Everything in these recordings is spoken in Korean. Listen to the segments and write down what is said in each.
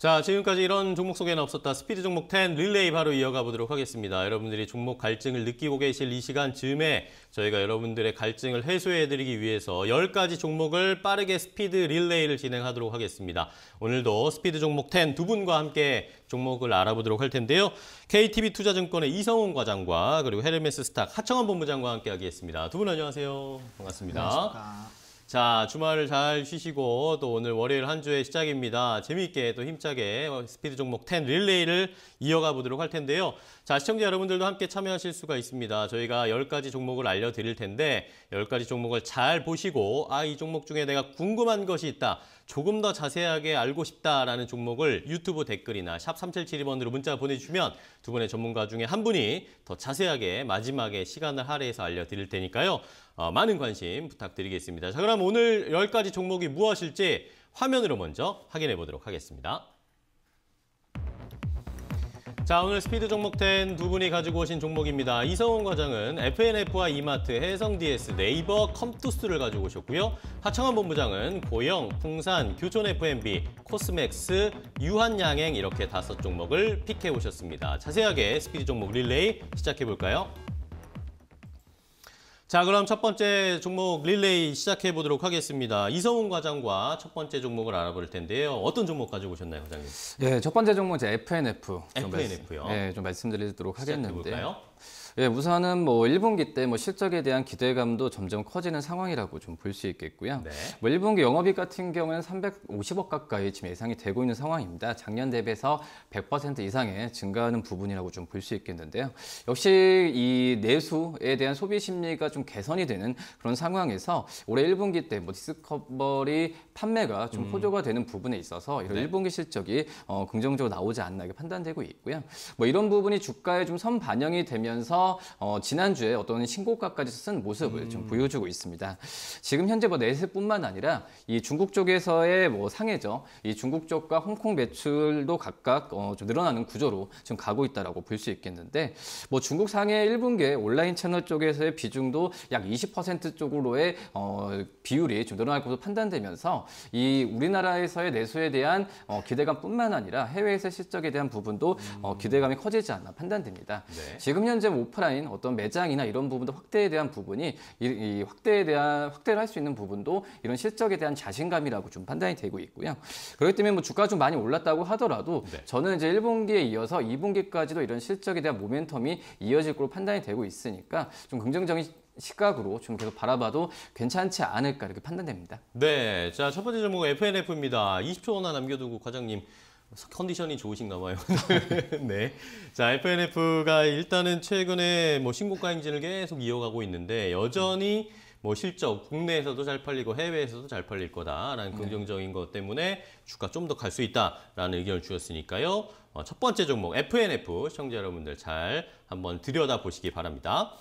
자, 지금까지 이런 종목 소개는 없었다. 스피드 종목 10 릴레이 바로 이어가 보도록 하겠습니다. 여러분들이 종목 갈증을 느끼고 계실 이 시간 즈음에 저희가 여러분들의 갈증을 해소해드리기 위해서 10가지 종목을 빠르게 스피드 릴레이를 진행하도록 하겠습니다. 오늘도 스피드 종목 10 두 분과 함께 종목을 알아보도록 할 텐데요. KTB투자증권의 이성훈 과장과 그리고 헤르메스 스탁 하청원 본부장과 함께 하겠습니다. 두 분 안녕하세요. 반갑습니다. 안녕하십니까. 자, 주말 을잘 쉬시고 또 오늘 월요일 한 주의 시작입니다. 재미있게 또 힘차게 스피드 종목 10 릴레이를 이어가 보도록 할 텐데요. 자, 시청자 여러분들도 함께 참여하실 수가 있습니다. 저희가 10가지 종목을 알려드릴 텐데 10가지 종목을 잘 보시고 아, 이 종목 중에 내가 궁금한 것이 있다. 조금 더 자세하게 알고 싶다라는 종목을 유튜브 댓글이나 샵 3772번으로 문자 보내주시면 두 분의 전문가 중에 한 분이 더 자세하게 마지막에 시간을 할애해서 알려드릴 테니까요. 어, 많은 관심 부탁드리겠습니다. 자, 그럼 오늘 1 0가지 종목이 무엇일지 화면으로 먼저 확인해 보도록 하겠습니다. 자, 오늘 스피드 종목텐 두 분이 가지고 오신 종목입니다. 이성훈 과장은 FNF와 이마트, 해성DS, 네이버, 컴투스를 가지고 오셨고요. 하창원 본부장은 고영, 풍산, 교촌FMB, 코스맥스, 유한양행 이렇게 다섯 종목을 픽해 오셨습니다. 자세하게 스피드 종목 릴레이 시작해 볼까요? 자, 그럼 첫 번째 종목 릴레이 시작해 보도록 하겠습니다. 이성훈 과장과 첫 번째 종목을 알아볼 텐데요. 어떤 종목 가지고 오셨나요, 과장님? 네, 첫 번째 종목은 이제 FNF. FNF요. 네, 좀 말씀드리도록 하겠는데. 시작해볼까요? 예, 우선은 뭐 1분기 때 뭐 실적에 대한 기대감도 점점 커지는 상황이라고 좀 볼 수 있겠고요. 네. 뭐 1분기 영업이 같은 경우는 350억 가까이 지금 예상이 되고 있는 상황입니다. 작년 대비해서 100% 이상의 증가하는 부분이라고 좀 볼 수 있겠는데요. 역시 이 내수에 대한 소비 심리가 좀 개선이 되는 그런 상황에서 올해 1분기 때 뭐 디스커버리 판매가 좀 음. 호조가 되는 부분에 있어서 이런 네. 1분기 실적이 어, 긍정적으로 나오지 않나 판단되고 있고요. 뭐 이런 부분이 주가에 좀선 반영이 되면서 어, 지난주에 어떤 신고가까지 쓴 모습을 음. 좀 보여주고 있습니다. 지금 현재 뭐 내세뿐만 아니라 이 중국 쪽에서의 뭐 상해죠. 이 중국 쪽과 홍콩 매출도 각각 어, 좀 늘어나는 구조로 지금 가고 있다라고 볼 수 있겠는데 뭐 중국 상해 1분기에 온라인 채널 쪽에서의 비중도 약 20% 쪽으로의 어, 비율이 좀 늘어날 것으로 판단되면서 이 우리나라에서의 내수에 대한 어, 기대감뿐만 아니라 해외에서 실적에 대한 부분도 어, 음. 어, 기대감이 커지지 않나 판단됩니다. 네. 지금 현재 뭐 오프라인 어떤 매장이나 이런 부분도 확대에 대한 부분이 이, 이 확대에 대한 확대를 할 수 있는 부분도 이런 실적에 대한 자신감이라고 좀 판단이 되고 있고요. 그렇기 때문에 뭐 주가 좀 많이 올랐다고 하더라도 네. 저는 이제 1분기에 이어서 2분기까지도 이런 실적에 대한 모멘텀이 이어질 것으로 판단이 되고 있으니까 좀 긍정적인 시각으로 좀 계속 바라봐도 괜찮지 않을까 이렇게 판단됩니다. 네, 자 첫 번째 종목 FNF입니다. 20초 나 남겨두고 과장님 컨디션이 좋으신가 봐요. 네. 자, FNF가 일단은 최근에 뭐 신고가 행진을 계속 이어가고 있는데 여전히 뭐 실적 국내에서도 잘 팔리고 해외에서도 잘 팔릴 거다라는 네. 긍정적인 것 때문에 주가 좀 더 갈 수 있다라는 의견을 주셨으니까요. 어, 첫 번째 종목 FNF 시청자 여러분들 잘 한번 들여다보시기 바랍니다.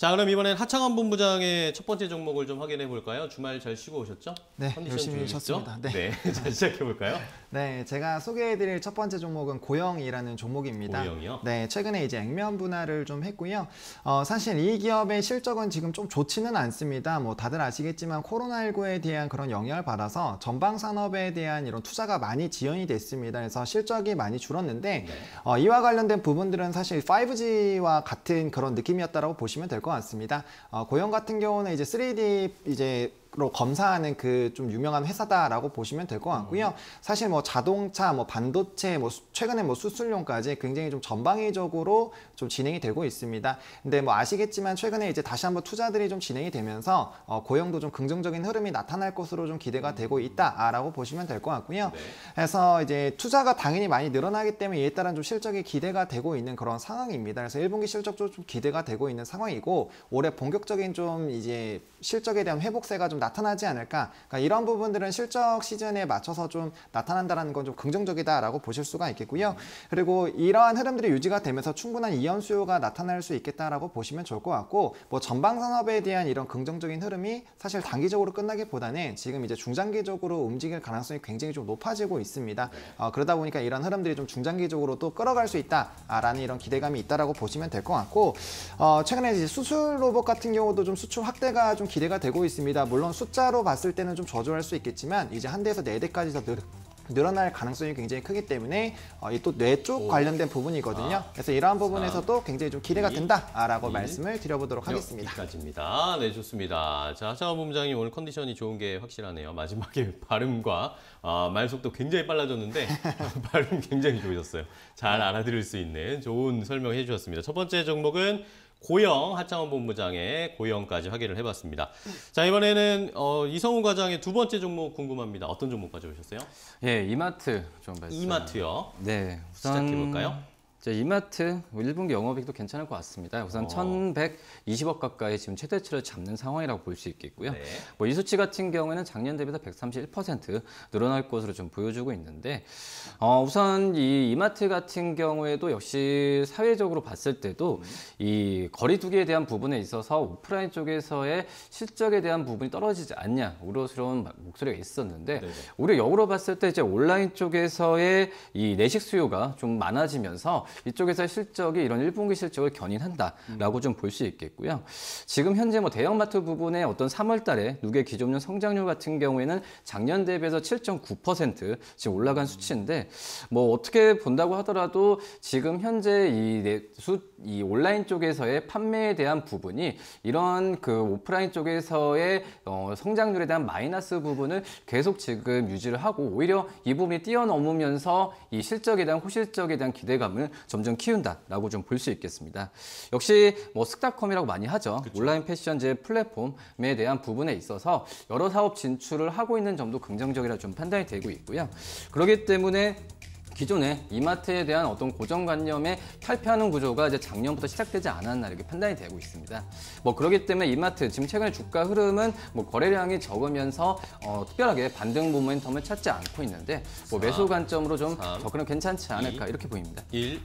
자 그럼 이번엔 하창원 본부장의 첫 번째 종목을 좀 확인해 볼까요? 주말 잘 쉬고 오셨죠? 네, 열심히 쉬었습니다. 네. 네, 자 시작해 볼까요? 네, 제가 소개해드릴 첫 번째 종목은 고영이라는 종목입니다. 고영이요? 네, 최근에 이제 액면 분할을 좀 했고요. 어, 사실 이 기업의 실적은 지금 좀 좋지는 않습니다. 뭐 다들 아시겠지만 코로나19에 대한 그런 영향을 받아서 전방 산업에 대한 이런 투자가 많이 지연이 됐습니다. 그래서 실적이 많이 줄었는데 네. 어, 이와 관련된 부분들은 사실 5G와 같은 그런 느낌이었다고 보시면 될 것 같아요. 것 같습니다. 어, 고형 같은 경우는 이제 3D 이제 로 검사하는 그 좀 유명한 회사다라고 보시면 될 것 같고요. 음. 사실 뭐 자동차, 뭐 반도체, 뭐 최근에 뭐 수술용까지 굉장히 좀 전방위적으로 좀 진행이 되고 있습니다. 근데 뭐 아시겠지만 최근에 이제 다시 한번 투자들이 좀 진행이 되면서 어, 고용도 좀 긍정적인 흐름이 나타날 것으로 좀 기대가 음. 되고 있다라고 보시면 될 것 같고요. 네. 그래서 이제 투자가 당연히 많이 늘어나기 때문에 이에 따른 좀 실적이 기대가 되고 있는 그런 상황입니다. 그래서 1분기 실적도 좀 기대가 되고 있는 상황이고 올해 본격적인 좀 이제 실적에 대한 회복세가 좀 나타나지 않을까 그러니까 이런 부분들은 실적 시즌에 맞춰서 좀 나타난다는 건 좀 긍정적이다라고 보실 수가 있겠고요 그리고 이러한 흐름들이 유지가 되면서 충분한 이연 수요가 나타날 수 있겠다라고 보시면 좋을 것 같고 뭐 전방 산업에 대한 이런 긍정적인 흐름이 사실 단기적으로 끝나기보다는 지금 이제 중장기적으로 움직일 가능성이 굉장히 좀 높아지고 있습니다 어, 그러다 보니까 이런 흐름들이 좀 중장기적으로 또 끌어갈 수 있다라는 이런 기대감이 있다라고 보시면 될 것 같고 어, 최근에 이제 수술 로봇 같은 경우도 좀 수출 확대가 좀 기대가 되고 있습니다 물론 물론 숫자로 봤을 때는 좀 저조할 수 있겠지만 이제 한 대에서 네 대까지 더 늘, 늘어날 가능성이 굉장히 크기 때문에 어, 또뇌 쪽 관련된 부분이거든요. 아, 그래서 이러한 부분에서도 아, 굉장히 좀 기대가 이, 된다라고 이, 말씀을 드려보도록 하겠습니다. 여기까지입니다. 네, 좋습니다. 자, 하창원 본부장님 오늘 컨디션이 좋은 게 확실하네요. 마지막에 발음과 아, 어, 말속도 굉장히 빨라졌는데 발음 굉장히 좋으셨어요. 잘 알아들을 수 있는 좋은 설명해 주셨습니다. 첫 번째 종목은 고영 하창원 본부장의 고영까지 확인을 해봤습니다. 자 이번에는 어, 이성우 과장의 두 번째 종목 궁금합니다. 어떤 종목 가져오셨어요? 예, 이마트 좀 봤어요. 이마트요. 네, 우선 시작해볼까요? 이마트 뭐 1분기 영업이익도 괜찮을 것 같습니다. 우선 어. 1,120억 가까이 지금 최대치를 잡는 상황이라고 볼 수 있겠고요. 네. 뭐이 수치 같은 경우에는 작년 대비다 131% 늘어날 것으로 좀 보여주고 있는데 어, 우선 이 이마트 같은 경우에도 역시 사회적으로 봤을 때도 음. 이 거리두기에 대한 부분에 있어서 오프라인 쪽에서의 실적에 대한 부분이 떨어지지 않냐 우려스러운 목소리가 있었는데 네 오히려 네. 역으로 봤을 때 이제 온라인 쪽에서의 이 내식 수요가 좀 많아지면서 이쪽에서 실적이 이런 1분기 실적을 견인한다라고 음. 좀볼 수 있겠고요. 지금 현재 뭐 대형마트 부분의 어떤 3월 달에 누계 기존년 성장률 같은 경우에는 작년 대비해서 7.9% 지금 올라간 수치인데 뭐 어떻게 본다고 하더라도 지금 현재 이, 수이 온라인 쪽에서의 판매에 대한 부분이 이런 그 오프라인 쪽에서의 어, 성장률에 대한 마이너스 부분을 계속 지금 유지를 하고 오히려 이 부분이 뛰어넘으면서 이 실적에 대한 호실적에 대한 기대감을 점점 키운다라고 좀 볼 수 있겠습니다. 역시 뭐 스타컴이라고 많이 하죠. 그쵸. 온라인 패션제 플랫폼에 대한 부분에 있어서 여러 사업 진출을 하고 있는 점도 긍정적이라 좀 판단이 되고 있고요. 그렇기 때문에 기존에 이마트에 대한 어떤 고정관념에 탈피하는 구조가 이제 작년부터 시작되지 않았나 이렇게 판단이 되고 있습니다. 뭐 그렇기 때문에 이마트 지금 최근에 주가 흐름은 뭐 거래량이 적으면서 어, 특별하게 반등 모멘텀을 찾지 않고 있는데 뭐 매수 관점으로 좀 접근은 괜찮지 않을까 2, 이렇게 보입니다. 1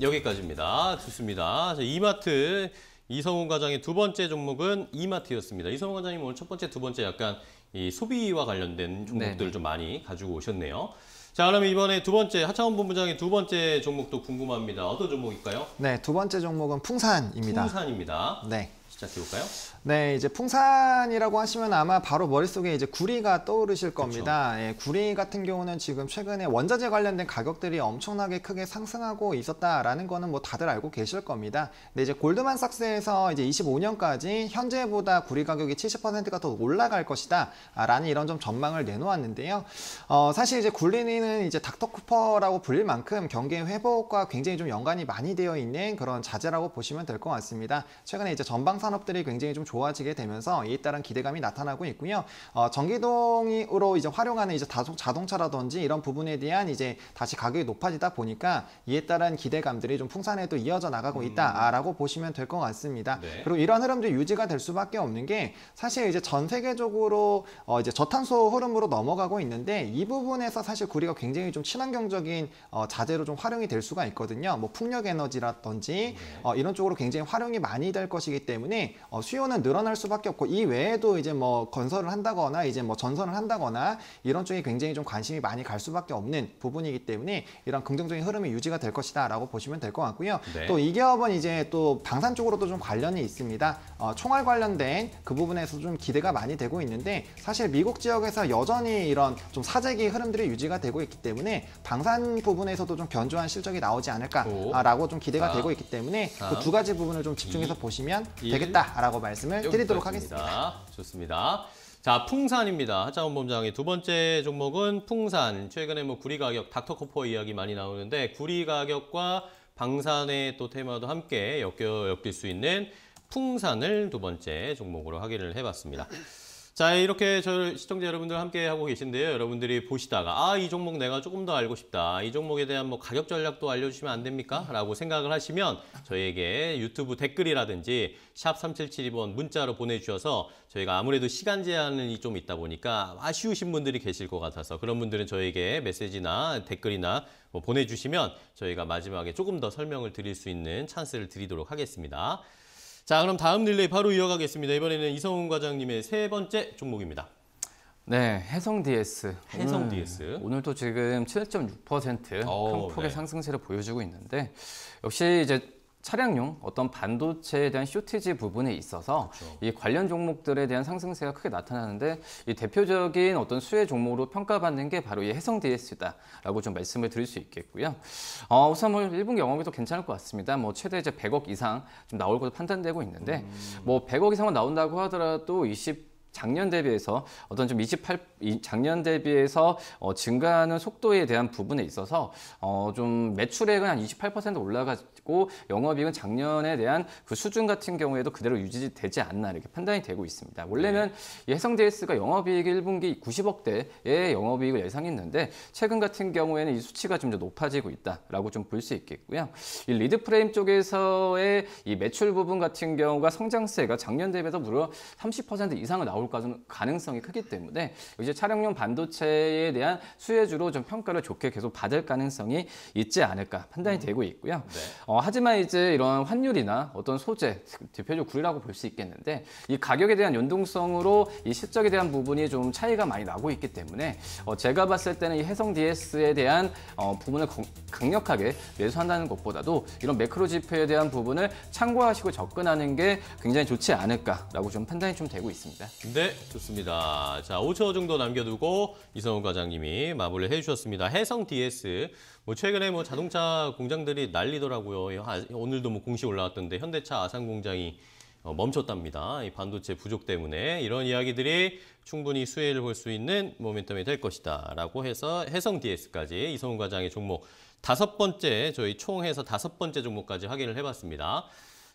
여기까지입니다. 좋습니다. 자, 이마트 이성훈 과장의 두 번째 종목은 이마트였습니다. 이성훈 과장님 오늘 첫 번째, 두 번째 약간 이 소비와 관련된 종목들을 네네. 좀 많이 가지고 오셨네요. 자, 그러면 이번에 두 번째 하창원 본부장의 두 번째 종목도 궁금합니다. 어떤 종목일까요? 네, 두 번째 종목은 풍산입니다. 풍산입니다. 네. 시작해 볼까요? 네, 이제 풍산이라고 하시면 아마 바로 머릿속에 이제 구리가 떠오르실 겁니다. 그렇죠. 예, 구리 같은 경우는 지금 최근에 원자재 관련된 가격들이 엄청나게 크게 상승하고 있었다라는 거는 뭐 다들 알고 계실 겁니다. 근데 이제 골드만삭스에서 이제 25년까지 현재보다 구리 가격이 70%가 더 올라갈 것이다. 아, 라는 이런 좀 전망을 내놓았는데요. 어, 사실 이제 굴리는 이제 닥터쿠퍼라고 불릴 만큼 경계 회복과 굉장히 좀 연관이 많이 되어 있는 그런 자재라고 보시면 될 것 같습니다. 최근에 이제 전방 산업들이 굉장히 좀 좋아 좋아지게 되면서 이에 따른 기대감이 나타나고 있고요. 어, 전기동으로 이제 활용하는 이제 자동차라든지 이런 부분에 대한 이제 다시 가격이 높아지다 보니까 이에 따른 기대감들이 좀 풍산에 도 이어져 나가고 음. 있다라고 음. 보시면 될 것 같습니다. 네. 그리고 이런 흐름도 유지가 될 수밖에 없는 게 사실 이제 전 세계적으로 어, 이제 저탄소 흐름으로 넘어가고 있는데 이 부분에서 사실 우리가 굉장히 좀 친환경적인 어, 자재로 좀 활용이 될 수가 있거든요. 뭐 풍력 에너지라든지 네. 어, 이런 쪽으로 굉장히 활용이 많이 될 것이기 때문에 어, 수요는 수는 늘어날 수밖에 없고 이 외에도 이제 뭐 건설을 한다거나 이제 뭐 전선을 한다거나 이런 쪽에 굉장히 좀 관심이 많이 갈 수밖에 없는 부분이기 때문에 이런 긍정적인 흐름이 유지가 될 것이다라고 보시면 될 것 같고요. 네. 또이 기업은 이제 또 방산 쪽으로도 좀 관련이 있습니다. 어, 총알 관련된 그 부분에서 좀 기대가 많이 되고 있는데 사실 미국 지역에서 여전히 이런 좀 사재기 흐름들이 유지가 되고 있기 때문에 방산 부분에서도 좀 변조한 실적이 나오지 않을까라고 좀 기대가 아, 되고 있기 때문에 그두 아. 가지 부분을 좀 집중해서 이, 보시면 일. 되겠다라고 말씀. 말씀을 드리도록 하겠습니다. 좋습니다. 자, 풍산입니다. 하창원 본장의두 번째 종목은 풍산. 최근에 뭐 구리 가격, 닥터코퍼 이야기 많이 나오는데 구리 가격과 방산의 또 테마도 함께 엮여 엮일 수 있는 풍산을 두 번째 종목으로 확인을 해봤습니다. 자 이렇게 저 시청자 여러분들 함께 하고 계신데요. 여러분들이 보시다가 아 이 종목 내가 조금 더 알고 싶다. 이 종목에 대한 뭐 가격 전략도 알려주시면 안 됩니까? 라고 생각을 하시면 저희에게 유튜브 댓글이라든지 샵 3772번 문자로 보내주셔서 저희가 아무래도 시간 제한이 좀 있다 보니까 아쉬우신 분들이 계실 것 같아서 그런 분들은 저희에게 메시지나 댓글이나 뭐 보내주시면 저희가 마지막에 조금 더 설명을 드릴 수 있는 찬스를 드리도록 하겠습니다. 자, 그럼 다음 릴레이 바로 이어가겠습니다. 이번에는 이성훈 과장님의 세 번째 종목입니다. 네, 해성 DS. 해성 오늘, 오늘도 지금 7.6%큰 폭의 네. 상승세를 보여주고 있는데 역시 이제 차량용 어떤 반도체에 대한 쇼티지 부분에 있어서 그렇죠. 이 관련 종목들에 대한 상승세가 크게 나타나는데 이 대표적인 어떤 수혜 종목으로 평가받는 게 바로 이 해성 DS다라고 좀 말씀을 드릴 수 있겠고요. 어, 우선 뭐 1분기 영업이도 괜찮을 것 같습니다. 뭐 최대 이제 100억 이상 좀 나올 것으로 판단되고 있는데 음. 뭐 100억 이상은 나온다고 하더라도 20 작년 대비해서 어떤 좀 28, 작년 대비해서 어, 증가하는 속도에 대한 부분에 있어서 어, 좀 매출액은 한 28% 올라가지 있고 영업이익은 작년에 대한 그 수준 같은 경우에도 그대로 유지되지 않나 이렇게 판단이 되고 있습니다. 원래는 네. 해성제이스가 영업이익 이 1분기 90억대의 영업이익을 예상했는데 최근 같은 경우에는 이 수치가 좀 더 높아지고 있다라고 좀 볼 수 있겠고요. 이 리드 프레임 쪽에서의 이 매출 부분 같은 경우가 성장세가 작년 대비해서 무려 30% 이상을 나올 가능성이 크기 때문에 이제 차량용 반도체에 대한 수혜주로 좀 평가를 좋게 계속 받을 가능성이 있지 않을까 판단이 음. 되고 있고요. 네. 어, 어, 하지만 이제 이런 환율이나 어떤 소재, 대표적 구이라고볼 수 있겠는데 이 가격에 대한 연동성으로 이 실적에 대한 부분이 좀 차이가 많이 나고 있기 때문에 어, 제가 봤을 때는 이 해성 DS에 대한 어, 부분을 강력하게 매수한다는 것보다도 이런 매크로 지표에 대한 부분을 참고하시고 접근하는 게 굉장히 좋지 않을까라고 좀 판단이 좀 되고 있습니다. 네, 좋습니다. 자, 5초 정도 남겨두고 이성훈 과장님이 마무리를 해주셨습니다. 해성 DS, 뭐 최근에 뭐 자동차 공장들이 난리더라고요. 오늘도 뭐 공시 올라왔던데 현대차 아산 공장이 어, 멈췄답니다. 이 반도체 부족 때문에 이런 이야기들이 충분히 수혜를 볼 수 있는 모멘텀이 될 것이다. 라고 해서 해성 DS까지 이성훈 과장의 종목 다섯 번째 저희 총해서 다섯 번째 종목까지 확인을 해봤습니다.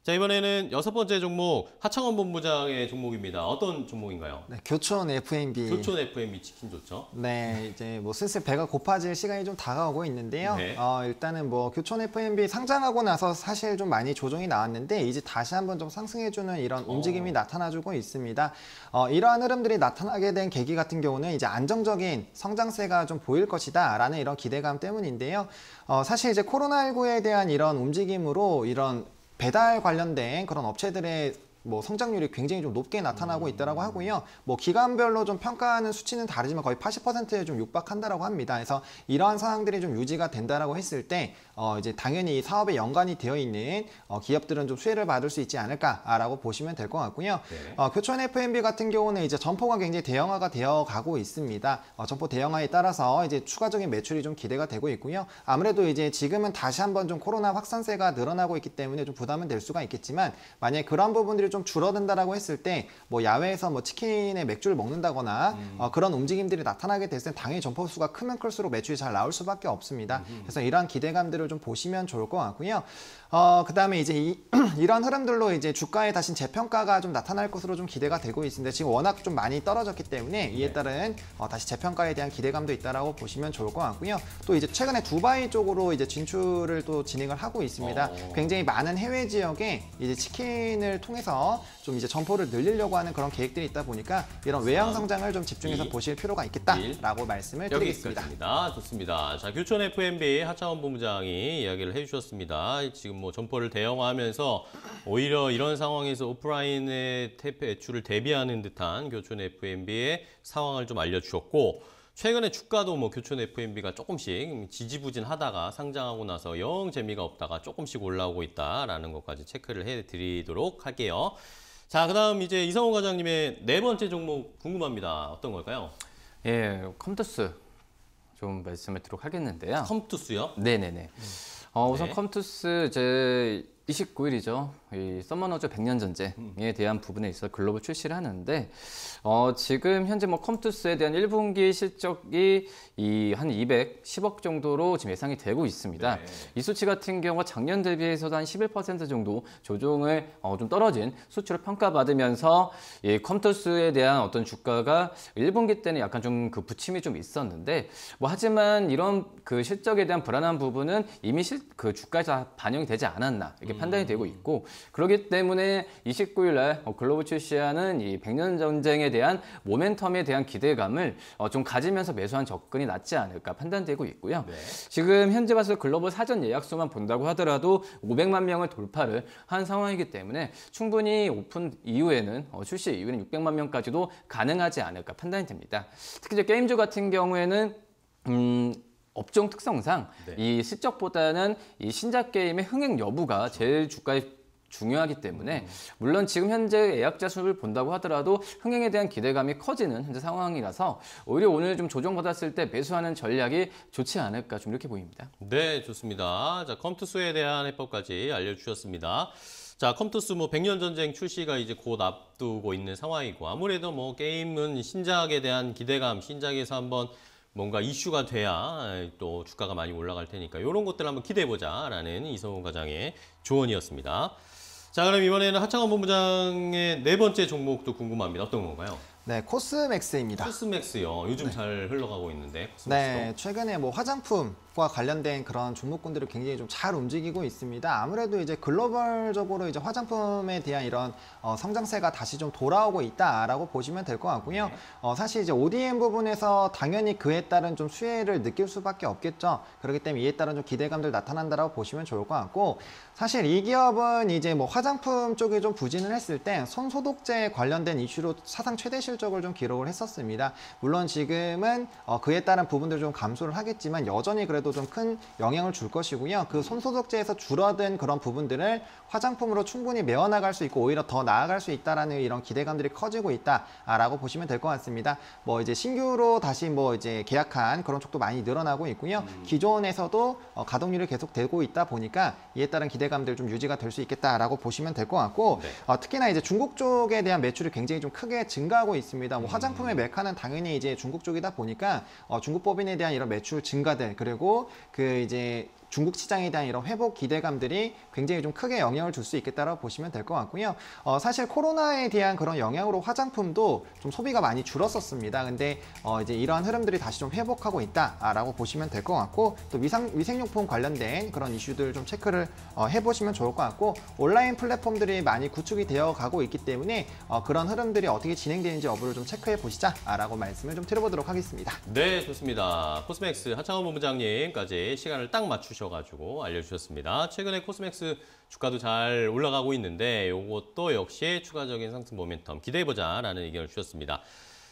자 이번에는 여섯 번째 종목 하창원 본부장의 종목입니다. 어떤 종목인가요? 네, 교촌 F&B. 교촌 F&B 치킨 좋죠. 네, 이제 뭐 슬슬 배가 고파질 시간이 좀 다가오고 있는데요. 네. 어, 일단은 뭐 교촌 F&B 상장하고 나서 사실 좀 많이 조정이 나왔는데 이제 다시 한번 좀 상승해주는 이런 어. 움직임이 오. 나타나주고 있습니다. 어, 이러한 흐름들이 나타나게 된 계기 같은 경우는 이제 안정적인 성장세가 좀 보일 것이다라는 이런 기대감 때문인데요. 어, 사실 이제 코로나19에 대한 이런 움직임으로 이런 배달 관련된 그런 업체들의 뭐 성장률이 굉장히 좀 높게 나타나고 있다라고 음. 하고요. 뭐 기간별로 좀 평가하는 수치는 다르지만 거의 80%에 좀 육박한다라고 합니다. 그래서 이러한 상황들이 좀 유지가 된다라고 했을 때 어 이제 당연히 사업에 연관이 되어 있는 어 기업들은 좀 수혜를 받을 수 있지 않을까라고 보시면 될 것 같고요. 네. 어 교촌 F&B 같은 경우는 이제 점포가 굉장히 대형화가 되어 가고 있습니다. 어 점포 대형화에 따라서 이제 추가적인 매출이 좀 기대가 되고 있고요. 아무래도 이제 지금은 다시 한번 좀 코로나 확산세가 늘어나고 있기 때문에 좀 부담은 될 수가 있겠지만 만약에 그런 부분들이 좀 줄어든다라고 했을 때 뭐 야외에서 뭐 치킨에 맥주를 먹는다거나 음. 어, 그런 움직임들이 나타나게 됐을 때 당연히 점포 수가 크면 클수록 매출이 잘 나올 수밖에 없습니다. 음. 그래서 이러한 기대감들을 좀 보시면 좋을 것 같고요. 어, 그 다음에 이제 이, 이런 흐름들로 이제 주가에 다시 재평가가 좀 나타날 것으로 좀 기대가 되고 있는데 지금 워낙 좀 많이 떨어졌기 때문에 네. 이에 따른 어, 다시 재평가에 대한 기대감도 있다라고 보시면 좋을 것 같고요. 또 이제 최근에 두바이 쪽으로 이제 진출을 또 진행을 하고 있습니다. 어. 굉장히 많은 해외 지역에 이제 치킨을 통해서 좀 이제 점포를 늘리려고 하는 그런 계획들이 있다 보니까 이런 외향 성장을 좀 집중해서 2, 보실 필요가 있겠다라고 1, 말씀을 드리겠습니다. 여기니다 좋습니다. 자, 교촌 FMB 하창원 본부장이 이야기를 해주셨습니다. 지금 뭐 점포를 대형화하면서 오히려 이런 상황에서 오프라인의 대출을 대비하는 듯한 교촌 FMB의 상황을 좀 알려주셨고 최근에 주가도 뭐 교촌 FMB가 조금씩 지지부진하다가 상장하고 나서 영 재미가 없다가 조금씩 올라오고 있다라는 것까지 체크를 해드리도록 할게요. 자, 그다음 이제 이성호 과장님의 네 번째 종목 궁금합니다. 어떤 걸까요? 예, 컴투스 좀 말씀을 드리도록 하겠는데요. 컴투스요? 네네네. 어, 우선 네. 컴투스 제 29일이죠. 이 썸머너즈 100년 전쟁에 대한 부분에 있어 글로벌 출시를 하는데 어, 지금 현재 뭐 컴투스에 대한 1분기 실적이 이 한 210억 정도로 지금 예상이 되고 있습니다. 네. 이 수치 같은 경우가 작년 대비해서도 한 11% 정도 조정을 어, 좀 떨어진 수치로 평가받으면서 이 컴투스에 대한 어떤 주가가 1분기 때는 약간 좀 그 부침이 좀 있었는데 뭐 하지만 이런 그 실적에 대한 불안한 부분은 이미 실, 그 주가에 다 반영이 되지 않았나 이렇게 이렇게 판단이 되고 있고 그렇기 때문에 29일 날 어, 글로브 출시하는 이0년 전쟁에 대한 모멘텀에 대한 기대감을 어, 좀 가지면서 매수한 접근이 낫지 않을까 판단되고 있고요. 네. 지금 현재 봤을 글로벌 사전 예약 수만 본다고 하더라도 500만 명을 돌파를 한 상황이기 때문에 충분히 오픈 이후에는 어, 출시 이후에는 600만 명까지도 가능하지 않을까 판단이 됩니다. 특히 게임주 같은 경우에는 음, 업종 특성상 네. 이 실적보다는 이 신작 게임의 흥행 여부가 그렇죠. 제일 주가에 중요하기 때문에 음. 물론 지금 현재 예약자 수를 본다고 하더라도 흥행에 대한 기대감이 커지는 현재 상황이라서 오히려 오늘 좀 조정받았을 때 매수하는 전략이 좋지 않을까 좀 이렇게 보입니다. 네, 좋습니다. 자, 컴투스에 대한 해법까지 알려주셨습니다. 자, 컴투스 뭐 백년 전쟁 출시가 이제 곧 앞두고 있는 상황이고 아무래도 뭐 게임은 신작에 대한 기대감, 신작에서 한번 뭔가 이슈가 돼야 또 주가가 많이 올라갈 테니까 이런 것들 한번 기대해 보자라는 이성훈 과장의 조언이었습니다. 자 그럼 이번에는 하창원 본부장의 네 번째 종목도 궁금합니다. 어떤 건가요? 네, 코스맥스입니다. 코스맥스요. 요즘 네. 잘 흘러가고 있는데. 코스맥스도. 네, 최근에 뭐 화장품 과 관련된 그런 종목군들이 굉장히 좀 잘 움직이고 있습니다. 아무래도 이제 글로벌적으로 이제 화장품에 대한 이런 어, 성장세가 다시 좀 돌아오고 있다라고 보시면 될 것 같고요. 네. 어, 사실 이제 ODM 부분에서 당연히 그에 따른 좀 수혜를 느낄 수밖에 없겠죠. 그렇기 때문에 이에 따른 좀 기대감들 나타난다라고 보시면 좋을 것 같고 사실 이 기업은 이제 뭐 화장품 쪽에 좀 부진을 했을 때 손소독제 관련된 이슈로 사상 최대 실적을 좀 기록을 했었습니다. 물론 지금은 어, 그에 따른 부분들 좀 감소를 하겠지만 여전히 그래도 부분들도 좀큰 영향을 줄 것이고요. 그 손소독제에서 줄어든 그런 부분들을 화장품으로 충분히 메워나갈 수 있고 오히려 더 나아갈 수 있다라는 이런 기대감들이 커지고 있다라고 보시면 될 것 같습니다. 뭐 이제 신규로 다시 뭐 이제 계약한 그런 쪽도 많이 늘어나고 있고요. 음. 기존에서도 어, 가동률이 계속 되고 있다 보니까 이에 따른 기대감들 좀 유지가 될 수 있겠다라고 보시면 될 것 같고 네. 어, 특히나 이제 중국 쪽에 대한 매출이 굉장히 좀 크게 증가하고 있습니다. 뭐 음. 화장품의 메카는 당연히 이제 중국 쪽이다 보니까 어, 중국 법인에 대한 이런 매출 증가들 그리고 그 이제 중국 시장에 대한 이런 회복 기대감들이 굉장히 좀 크게 영향을 줄 수 있겠다라고 보시면 될 것 같고요. 어, 사실 코로나에 대한 그런 영향으로 화장품도 좀 소비가 많이 줄었었습니다. 근데 어, 이제 이러한 흐름들이 다시 좀 회복하고 있다라고 보시면 될 것 같고 또 위상, 위생용품 관련된 그런 이슈들 좀 체크를 어, 해보시면 좋을 것 같고 온라인 플랫폼들이 많이 구축이 되어 가고 있기 때문에 어, 그런 흐름들이 어떻게 진행되는지 여부를 좀 체크해 보시자라고 말씀을 좀 드려보도록 하겠습니다. 네, 좋습니다. 코스맥스 하창호 본부장님까지 시간을 딱 맞추셔. 주셔가지고 알려주셨습니다. 최근에 코스맥스 주가도 잘 올라가고 있는데 이것도 역시 추가적인 상승 모멘텀 기대해보자라는 의견을 주셨습니다.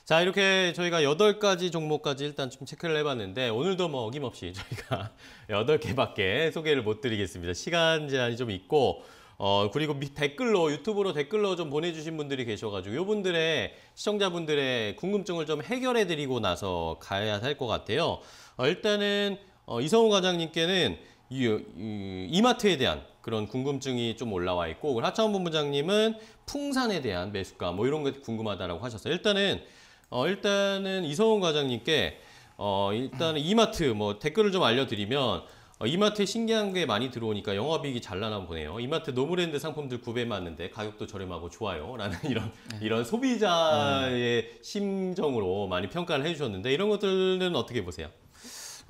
자 이렇게 저희가 8 가지 종목까지 일단 좀 체크를 해봤는데 오늘도 뭐 어김없이 저희가 8 개밖에 소개를 못 드리겠습니다. 시간 제한이 좀 있고 어, 그리고 댓글로, 유튜브로 댓글로 좀 보내주신 분들이 계셔가지고, 이분들의 시청자분들의 궁금증을 좀 해결해드리고 나서 가야 할 것 같아요. 어, 일단은 어, 이성우 과장님께는 이, 이, 이마트에 대한 그런 궁금증이 좀 올라와 있고 하차원 본부장님은 풍산에 대한 매수가 뭐 이런 게 궁금하다라고 하셨어요. 일단은 어, 일단은 이성훈 과장님께 어, 일단은 이마트 뭐 댓글을 좀 알려드리면 어, 이마트에 신기한 게 많이 들어오니까 영업이익이 잘 나나 보네요. 이마트 노브랜드 상품들 구매맞는데 가격도 저렴하고 좋아요. 라는 이런 네. 이런 소비자의 심정으로 많이 평가를 해주셨는데 이런 것들은 어떻게 보세요?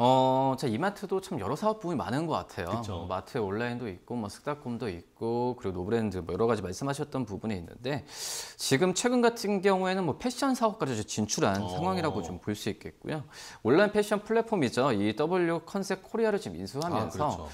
어, 자 이마트도 참 여러 사업 부분이 많은 것 같아요. 뭐 마트 온라인도 있고, 뭐 스타콤도 있고, 그리고 노브랜드 뭐 여러 가지 말씀하셨던 부분이 있는데 지금 최근 같은 경우에는 뭐 패션 사업까지 진출한 어. 상황이라고 좀 볼 수 있겠고요. 온라인 패션 플랫폼이죠. 이 W 컨셉 코리아를 지금 인수하면서. 아, 그렇죠.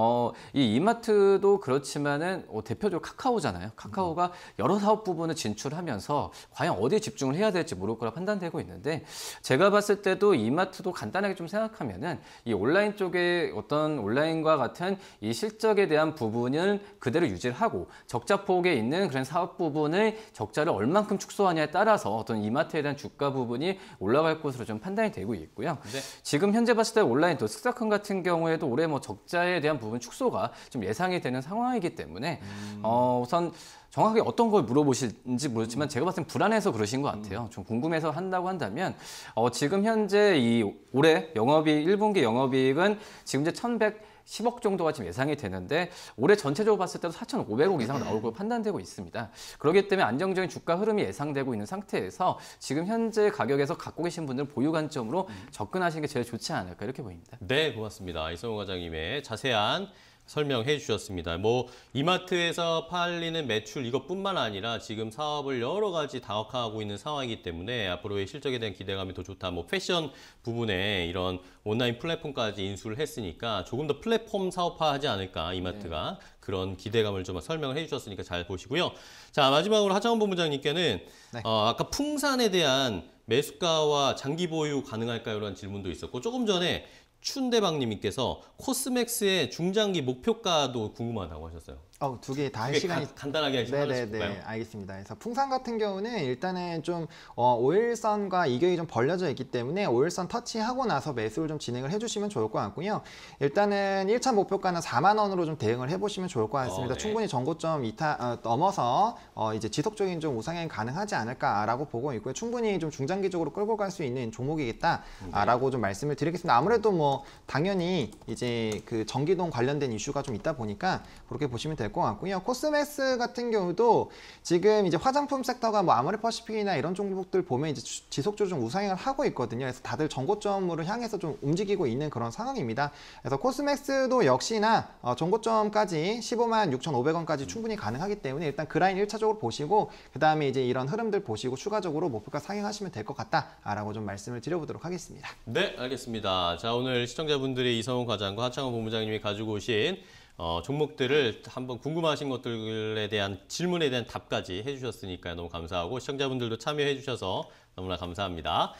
어, 이 이마트도 그렇지만은 어, 대표적으로 카카오잖아요. 카카오가 여러 사업 부분을 진출하면서 과연 어디에 집중을 해야 될지 모를 거라 판단되고 있는데 제가 봤을 때도 이마트도 간단하게 좀 생각하면은 이 온라인 쪽에 어떤 온라인과 같은 이 실적에 대한 부분을 그대로 유지를 하고 적자 폭에 있는 그런 사업 부분을 적자를 얼만큼 축소하냐에 따라서 어떤 이마트에 대한 주가 부분이 올라갈 것으로 좀 판단이 되고 있고요. 네. 지금 현재 봤을 때 온라인 또 스타큰 같은 경우에도 올해 뭐 적자에 대한 부분 부분 축소가 좀 예상이 되는 상황이기 때문에 음. 어, 우선 정확하게 어떤 걸 물어보실지 모르지만 제가 봤을 땐 불안해서 그러신 것 같아요. 음. 좀 궁금해서 한다고 한다면 어, 지금 현재 이 올해 영업이익 1분기 영업이익은 지금 이제 1,100 10억 정도가 지금 예상이 되는데 올해 전체적으로 봤을 때도 4,500억 이상 나올 걸로 판단되고 있습니다. 그렇기 때문에 안정적인 주가 흐름이 예상되고 있는 상태에서 지금 현재 가격에서 갖고 계신 분들은 보유 관점으로 접근하시는 게 제일 좋지 않을까 이렇게 보입니다. 네, 고맙습니다. 이성훈 과장님의 자세한 설명해 주셨습니다. 뭐 이마트에서 팔리는 매출 이것뿐만 아니라 지금 사업을 여러 가지 다각화하고 있는 상황이기 때문에 앞으로의 실적에 대한 기대감이 더 좋다. 뭐 패션 부분에 이런 온라인 플랫폼까지 인수를 했으니까 조금 더 플랫폼 사업화하지 않을까 이마트가 네. 그런 기대감을 좀 설명을 해주셨으니까 잘 보시고요. 자 마지막으로 하창원 본부장님께는 네. 어, 아까 풍산에 대한 매수가와 장기 보유 가능할까요? 라는 질문도 있었고 조금 전에 춘대방님께서 코스맥스의 중장기 목표가도 궁금하다고 하셨어요. 어, 두개 다할 시간이 가, 간단하게 네네네 알겠습니다. 그래서 풍산 같은 경우는 일단은 좀 어, 오일선과 이격이 좀 벌려져 있기 때문에 오일선 터치하고 나서 매수를 좀 진행을 해주시면 좋을 것 같고요. 일단은 1차 목표가는 4만 원으로 좀 대응을 해보시면 좋을 것 어, 같습니다. 어, 네. 충분히 전고점 이타 어, 넘어서 어, 이제 지속적인 좀 우상향 가능하지 않을까라고 보고 있고요. 충분히 좀 중장기적으로 끌고 갈 수 있는 종목이겠다라고 네. 좀 말씀을 드리겠습니다. 아무래도 뭐 당연히 이제 그 전기동 관련된 이슈가 좀 있다 보니까 그렇게 보시면 되고. 될것 같고요. 코스메스 같은 경우도 지금 이제 화장품 섹터가 뭐아무리퍼시픽이나 이런 종목들 보면 이제 지속적으로 좀 우상향을 하고 있거든요. 그래서 다들 전고점으로 향해서 좀 움직이고 있는 그런 상황입니다. 그래서 코스맥스도 역시나 어, 전고점까지 15만 6,500원까지 충분히 가능하기 때문에 일단 그라인 1차적으로 보시고 그 다음에 이제 이런 흐름들 보시고 추가적으로 목표가 상향하시면 될 것 같다라고 좀 말씀을 드려보도록 하겠습니다. 네, 알겠습니다. 자, 오늘 시청자분들이 이성훈 과장과 하창원 본부장님이 가지고 오신 어, 종목들을 한번 궁금하신 것들에 대한 질문에 대한 답까지 해주셨으니까 너무 감사하고 시청자분들도 참여해 주셔서 너무나 감사합니다.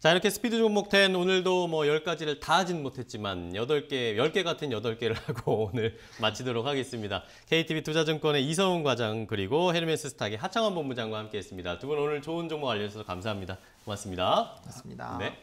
자 이렇게 스피드 종목 10 오늘도 뭐 10가지를 다 하진 못했지만 8개, 10개 같은 8개를 하고 오늘 마치도록 하겠습니다. k t v 투자증권의 이성훈 과장 그리고 헤르메스 스탁의 하창원 본부장과 함께했습니다. 두 분 오늘 좋은 종목 알려주셔서 감사합니다. 고맙습니다. 고맙습니다. 네.